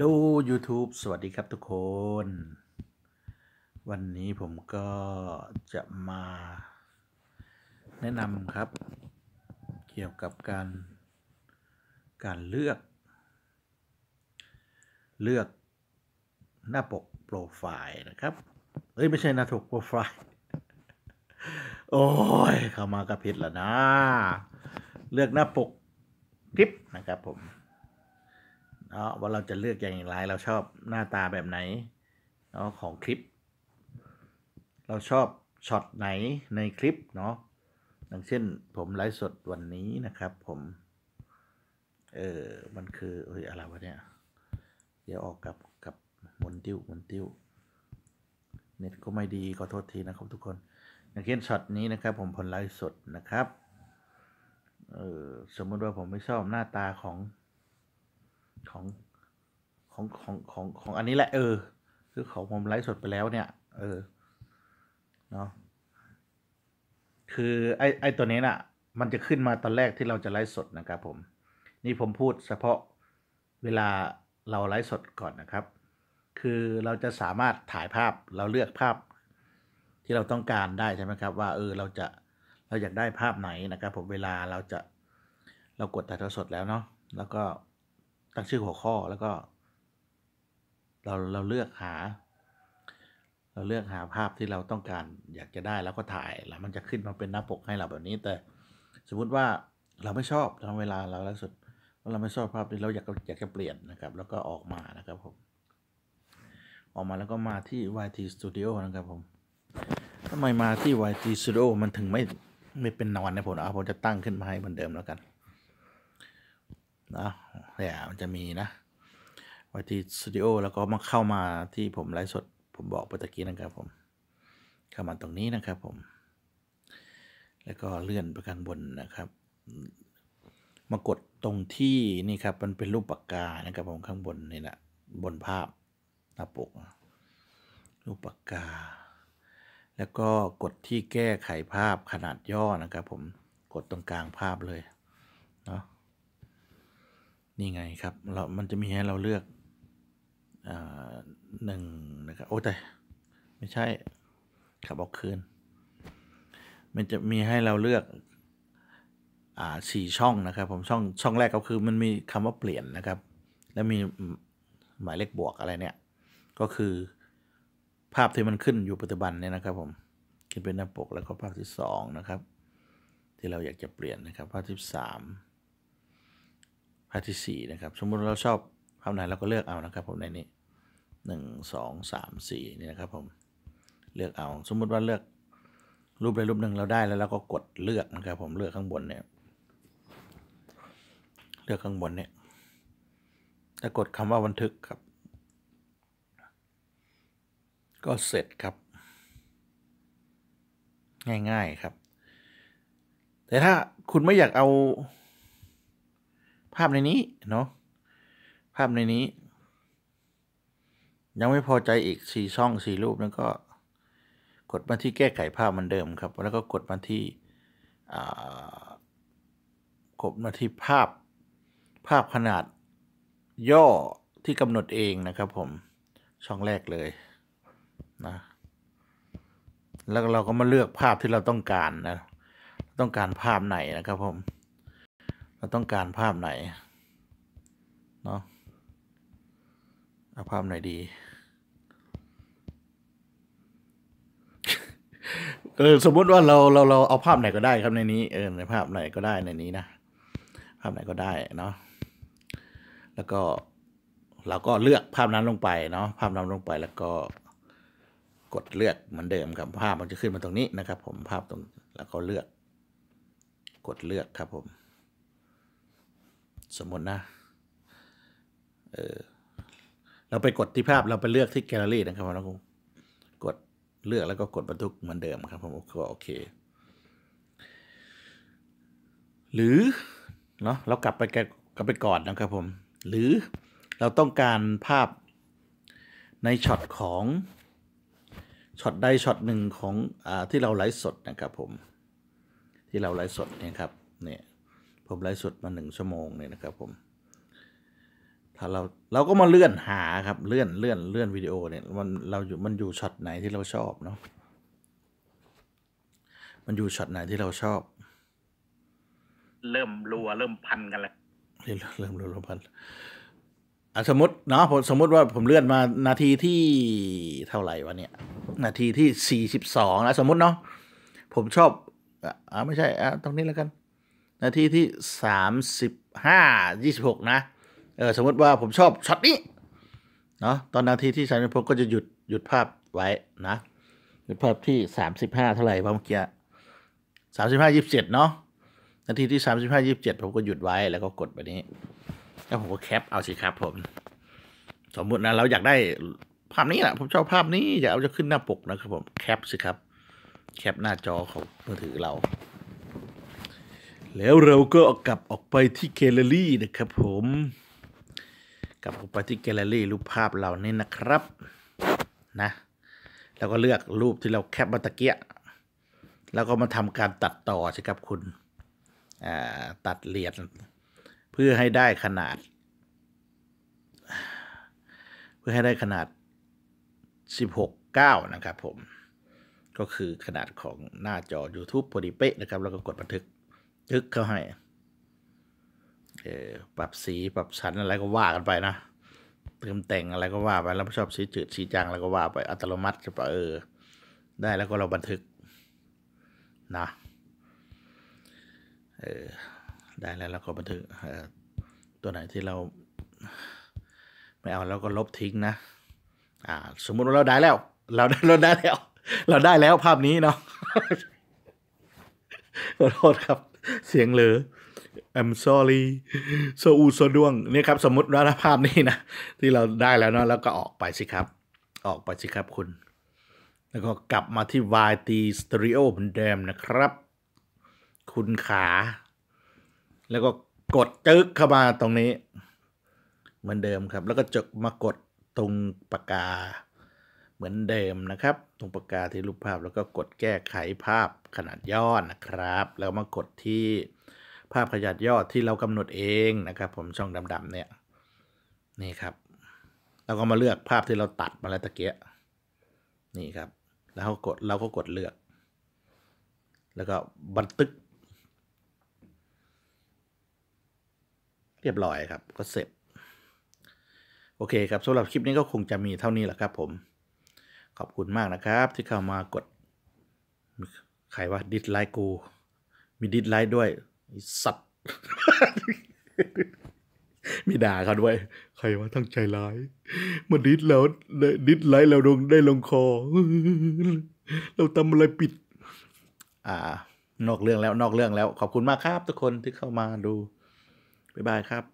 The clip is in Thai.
ลู YouTube สวัสดีครับทุกคน วันนี้ผมก็จะมาแนะนำครับ เกี่ยวกับการการเลือก เลือกหน้าปกโปรไฟล์นะครับ เอ้ยไม่ใช่หน้าปกโปรไฟล์ โอ้ยเข้ามากระพิดแล้วนะ เลือกหน้าปกคลิปนะครับผมเนาะว่าเราจะเลือกอย่างไร เราชอบหน้าตาแบบไหนเนาะของคลิป เราชอบช็อตไหนในคลิปเนาะอย่างเช่นผมไลฟ์สดวันนี้นะครับ ผม เออมันคือเอออะไรวะเนี่ยเดี๋ยวออกกับกับมนติ้วมนติ้วเน็ตก็ไม่ดีขอโทษทีนะครับทุกคนอย่างเช่นช็อตนี้นะครับผมผลไลฟ์สดนะครับเออสมมติว่าผมไม่ชอบหน้าตาของของของของของของอันนี้แหละเออ คือของผมไลฟ์สดไปแล้วเนี่ย เออเนาะคือไอไอตัวนี้น่ะ มันจะขึ้นมาตอนแรกที่เราจะไลฟ์สดนะครับ ผม นี่ผมพูดเฉพาะเวลาเราไลฟ์สดก่อนนะครับ คือเราจะสามารถถ่ายภาพเราเลือกภาพที่เราต้องการได้ใช่ไหมครับ ว่าเออเราจะเราอยากได้ภาพไหนนะครับ ผมเวลาเราจะเรากดถ่ายทอดสดแล้วเนาะแล้วก็ตั้งชื่อหัวข้อแล้วก็ เราเราเลือกหา เราเลือกหาภาพที่เราต้องการอยากจะได้แล้วก็ถ่ายแล้วมันจะขึ้นมาเป็นหน้าปกให้เราแบบนี้ แต่สมมุติว่าเราไม่ชอบทนเวลาเราล่าสุด เราไม่ชอบภาพที่เราอยากอยากจะเปลี่ยนนะครับ แล้วก็ออกมานะครับผม ออกมาแล้วก็มาที่ YT Studio นะครับผมทำไมมาที่ YT Studio มันถึงไม่ไม่เป็นนอนนะผมเอาผมจะตั้งขึ้นมาให้เหมือนเดิมแล้วกันนะเนี่ยมันจะมีนะไว้ที่สตูดิโอแล้วก็มาเข้ามาที่ผม ไลฟ์สดผมบอกไปตะกี้นะครับ ผมเข้ามาตรงนี้นะครับผม แล้วก็เลื่อนไปข้างบนนะครับ มา กดตรงที่นี่ ครับมันเป็นรูปปากกานะครับ ผมข้างบนนี่แหละบนภาพหน้าปกรูปปากกา แล้วก็กดที่แก้ไขภาพขนาดย่อนะครับ ผมกดตรงกลางภาพเลยนี่ไงครับเรา มันจะมีให้เราเลือกอหนึ่งนะครับ โอ้แต่ไม่ใช่ขับออกคืน มันจะมีให้เราเลือก อ่าสี่ช่อง นะครับ ผมช่อง ช่องแรกก็คือ มันมีคำว่าเปลี่ยนนะครับ แล้วมี หมายเลขบวกอะไรเนี่ย ก็คือ ภาพที่มันขึ้นอยู่ปัจจุบันเนี่ยนะครับผมขึ้นเป็นหน้าปก แล้วก็ภาพที่สองนะครับ ที่เราอยากจะเปลี่ยนนะครับ ภาพที่สามภารที่4นะครับสมมติเราชอบภาพไหนเราก็เลือกเอานะครับ ผมในนี้หนึ่งสองสามสี่นี่นะครับ ผมเลือกเอา สมมุติว่า เลือกรูปใดรูปหนึ่งเราได้แล้วเราก็กดเลือกนะครับ ผมเลือกข้างบนเนี่ยเลือกข้างบนเนี่ยถ้ากดคำว่าบันทึกครับ ก็เสร็จครับ ง่าย ๆ ครับ แต่ถ้าคุณไม่อยากเอาภาพในนี้เนาะภาพในนี้ ยังไม่พอใจอีกสี่ช่องสี่รูปแล้วก็กดมาที่แก้ไขภาพมันเดิมครับ แล้วก็กดมาที่กดมาที่ภาพ ภาพขนาดย่อที่กำหนดเองนะครับผม ช่องแรกเลยนะแล้วเราก็มาเลือกภาพที่เราต้องการนะต้องการภาพไหนนะครับ ผมเราต้องการภาพไหนเนาะเอาภาพไหนดีเออสมมติว่าเราเราเราเอาภาพไหนก็ได้ครับในนี้เออในภาพไหนก็ได้ในนี้นะภาพไหนก็ได้เนาะแล้วก็เราก็เลือกภาพนั้นลงไปเนาะภาพนั้นลงไปแล้วก็ กดเลือกเหมือนเดิมครับภาพมันจะขึ้นมาตรงนี้นะครับ ผมภาพตรงแล้วก็เลือก กดเลือกครับผมสมมตินะ เออ เราไปกดที่ภาพเราไปเลือกที่แกลเลอรี่นะครับผมกดเลือกแล้วก็กดบันทึกเหมือนเดิมครับผมก็โอเค หรือเนาะเรากลับไปแกกลับไปก่อนนะครับผม หรือเราต้องการภาพในช็อตของช็อตใดช็อตหนึ่งของอที่เราไลฟ์สดนะครับผมที่เราไลฟ์สดนะครับเนี่ยผมไลฟ์สดมาหนึ่งชั่วโมงเนี่ยนะครับผม ถ้าเราเราก็มาเลื่อนหาครับเลื่อนเลื่อนเลื่อนวิดีโอเนี่ยมันเราอยู่มันอยู่ช็อตไหนที่เราชอบเนาะ มันอยู่ช็อตไหนที่เราชอบ เริ่มรัวเริ่มพันกันแล้วเริ่มรัวเริ่มพัน อ่ะสมมติเนาะผมสมมติว่าผมเลื่อนมา นาทีที่เท่าไหร่วะเนี่ย นาทีที่สี่สิบสองนะสมมติเนาะผมชอบอ่ะไม่ใช่อ่ะตรงนี้แล้วกันนาทีที่ 35 26 นะ เออสมมติว่าผมชอบช็อตนี้เนาะตอนนาทีที่สามสิบหกก็จะหยุดหยุดภาพไว้นะหยุดภาพที่ 35เท่าไหร่เมื่อกี้สามสิบห้ายี่สิบเจ็ดเนาะนาทีที่สามสิบห้ายี่สิบเจ็ดผมก็หยุดไว้แล้วก็กดไปนี้ แล้วผมก็แคปเอาสิครับผม สมมตินะเราอยากได้ภาพนี้แหละผมชอบภาพนี้อยากเอาจะขึ้นหน้าปกนะครับผมแคปสิครับแคปหน้าจอของมือถือเราแล้วเราก็กลับ ออกไปที่แกลเลอรี่นะครับ ผมกลับออกไปที่แกลเลอรี่รูปภาพเรานี่นะครับ นะ แล้วก็เลือกรูปที่เราแคปมาตะเกียแล้วก็มาทำการตัดต่อใช่ครับ คุณตัดเหรียญเพื่อให้ได้ขนาด เพื่อให้ได้ขนาด 16.9 นะครับผม ก็คือขนาดของหน้าจอ YouTube พอดีเป๊ะนะครับแล้วก็กดบันทึกยึ๊กเข้าให้ เออปรับสี ปรับชั้นอะไรก็ว่ากันไปนะเติมแต่งอะไรก็ว่า ไป แล้วชอบสีจืดสีจางอะไรก็ว่าไป อัตโนมัติจะปะเออ ได้แล้วก็เราบันทึก นะ เออ ได้แล้วเราก็บันทึกตัวไหนที่เราไม่เอาแล้วก็ลบทิ้งนะ อ่า สมมุติว่าเราได้แล้ว เราได้เราได้แล้ว เราได้แล้วภาพนี้เนาะขอโทษครับเสียงเลอ I'm sorry โซอูโซดวงนี่ครับ สมมติว่าภาพนี้นะ ที่เราได้แล้วเนาะแล้วก็ออกไปสิครับ ออกไปสิครับคุณ แล้วก็กลับมาที่ YT Stereo เหมือนเดิมนะครับ คุณขา แล้วก็กดจึ๊กเข้ามาตรงนี้ เหมือนเดิมครับ แล้วก็จกมากดตรงปากกาเหมือนเดิมนะครับ ตรงปากกาที่รูปภาพแล้วก็กดแก้ไขภาพขนาดย่อนะครับ แล้วมากดที่ภาพขนาดย่อที่เรากำหนดเองนะครับผมช่องดำๆเนี่ย นี่ครับ แล้วก็มาเลือกภาพที่เราตัดมาแล้วตะเกียนี่ครับ แล้วก็กดเราก็กดเลือก แล้วก็บันทึก เรียบร้อยครับ ก็เสร็จ โอเคครับสำหรับคลิปนี้ก็คงจะมีเท่านี้แหละครับผมขอบคุณมากนะครับที่เข้ามากดใครว่าดิสไลค์กู มีดิสไลค์ด้วยสัตว์มีด่าเขาด้วย ใครว่าทั้งใจร้ายมาดิสแล้วดิสไลค์แล้วลงได้ลงคอ เราทำอะไรปิด อ่า นอกเรื่องแล้วนอกเรื่องแล้ว ขอบคุณมากครับทุกคนที่เข้ามาดู บ๊ายบายครับ